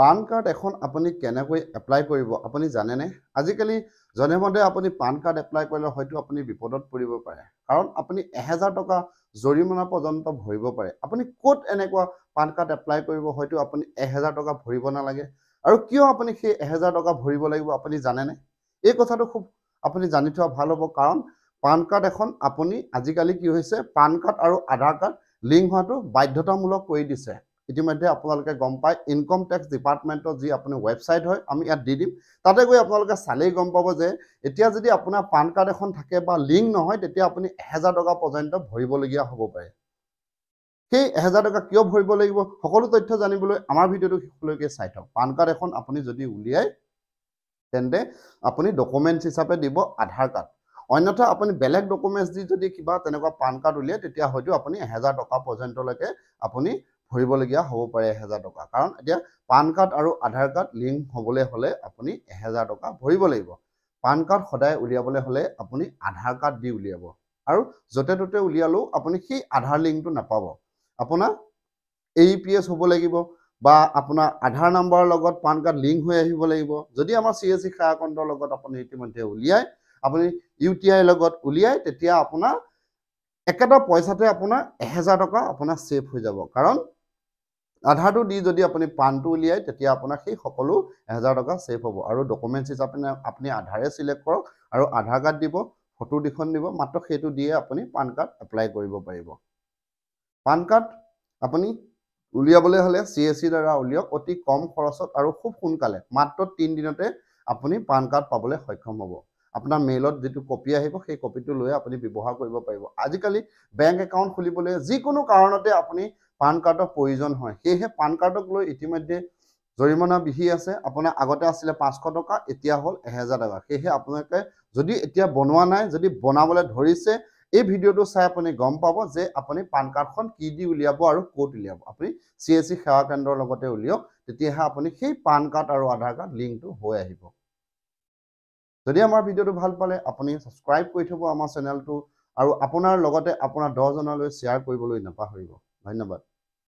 PAN card এখন আপুনি কেনেকৈ এপ্লাই কৰিব আপুনি জানেনে আজিকালি জনে মতে আপুনি পান কাৰ্ড এপ্লাই কৰিলে হয়তো আপুনি বিপদত পৰিব পাৰে কাৰণ আপুনি এহেজাৰ টকা জৰিমনা পৰ্যন্ত ভৰিব পাৰে আপুনি ক'ত এনেকুৱা পান কাৰ্ড এপ্লাই কৰিব হয়তো আপুনি এহেজাৰ টকা ভৰিব নালাগে আৰু কিয় আপুনি সেই এহেজাৰ টকা ভৰিব লাগিব আপুনি জানেনে এই কথাটো খুব আপুনি জানি থোৱা ভাল হ'ব কাৰণ পান কাৰ্ড এখন আপুনি আজিকালি কি হৈছে পান কাৰ্ড আৰু আধাৰ কাৰ্ড লিংক হোৱাটো বাধ্যতামূলক কৰি দিছে ইতিমধ্যে আপোনালোকে গম পায় ইনকম টেক্স ডিপাৰ্টমেণ্টৰ যি আপুনি ৱেবছাইট হয় আমি ইয়াত দি দিম তাতে গৈ আপোনালোকে চালেই গম পাব যে এতিয়া যদি আপোনাৰ পান কাৰ্ড এখন থাকে বা লিংক নহয় তেতিয়া আপুনি এহেজাৰ টকা পৰ্যন্ত ভৰিবলগীয়া হ'ব পাৰে সেই এহেজাৰ টকা কিয় ভৰিব লাগিব সকলো তথ্য জানিবলৈ আমাৰ ভিডিঅ'টো শেষলৈকে চাই থওক পান কাৰ্ড এখন আপুনি যদি উলিয়াই তেন্তে আপুনি ডকুমেণ্টছ হিচাপে দিব আধাৰ কাৰ্ড অন্যথা আপুনি বেলেগ ডকুমেণ্টছ দি যদি কিবা তেনেকুৱা পান কাৰ্ড উলিয়াই তেতিয়া হয়তো আপুনি এহেজাৰ টকা পৰ্যন্তলৈকে আপুনি ভৰিবলগীয়া হ'ব পাৰে এহেজাৰ টকা কাৰণ এতিয়া পান কাৰ্ড আৰু আধাৰ কাৰ্ড লিংক হ'বলৈ হ'লে আপুনি এহেজাৰ টকা ভৰিব লাগিব পান কাৰ্ড সদায় উলিয়াবলৈ হ'লে আপুনি আধাৰ কাৰ্ড দি উলিয়াব আৰু য'তে ত'তে উলিয়ালেও আপুনি সেই আধাৰ লিংকটো নাপাব আপোনাৰ এ ই পি এছ হ'ব লাগিব বা আপোনাৰ আধাৰ নাম্বাৰৰ লগত পান কাৰ্ড লিংক হৈ আহিব লাগিব যদি আমাৰ চি এছ চি সেৱা কেন্দ্ৰৰ লগত আপুনি ইতিমধ্যে উলিয়াই আপুনি ইউ টি আইৰ লগত উলিয়াই তেতিয়া আপোনাৰ একেটা পইচাতে আপোনাৰ এহেজাৰ টকা আপোনাৰ ছেভ হৈ যাব কাৰণ আধাৰটো দি যদি আপুনি পানটো উলিয়ায় তেতিয়া আপোনাৰ সেই সকলো এহেজাৰ টকা ছেভ হ'ব আৰু ডকুমেণ্টছ হিচাপে আপুনি আধাৰে ছিলেক্ট কৰক আৰু আধাৰ কাৰ্ড দিব ফটো দুখন দিব মাত্ৰ সেইটো দিয়ে আপুনি পান কাৰ্ড এপ্লাই কৰিব পাৰিব পান কাৰ্ড আপুনি উলিয়াবলৈ হ'লে চি এছ চিৰ দ্বাৰা উলিয়াওক অতি কম খৰচত আৰু খুব সোনকালে মাত্ৰ তিনিদিনতে আপুনি পান কাৰ্ড পাবলৈ সক্ষম হ'ব আপোনাৰ মেইলত যিটো কপি আহিব সেই কপিটো লৈ আপুনি ব্যৱহাৰ কৰিব পাৰিব আজিকালি বেংক একাউণ্ট খুলিবলৈ যিকোনো কাৰণতে আপুনি পান কাৰ্ডৰ প্ৰয়োজন হয় সেয়েহে পান কাৰ্ডক লৈ ইতিমধ্যে জৰিমনা বিহি আছে আপোনাৰ আগতে আছিলে পাঁচশ টকা এতিয়া হ'ল এহেজাৰ টকা সেয়েহে আপোনালোকে যদি এতিয়া বনোৱা নাই যদি বনাবলৈ ধৰিছে এই ভিডিঅ'টো চাই আপুনি গম পাব যে আপুনি পান কাৰ্ডখন কি দি উলিয়াব আৰু ক'ত উলিয়াব আপুনি চি এছ চি সেৱা কেন্দ্ৰৰ লগতে উলিয়াওক তেতিয়াহে আপুনি সেই পান কাৰ্ড আৰু আধাৰ কাৰ্ড লিংকটো হৈ আহিব যদি আমাৰ ভিডিঅ'টো ভাল পালে আপুনি ছাবস্ক্ৰাইব কৰি থ'ব আমাৰ চেনেলটো আৰু আপোনাৰ লগতে আপোনাৰ দহজনলৈ শ্বেয়াৰ কৰিবলৈ নাপাহৰিব ধন্যবাদ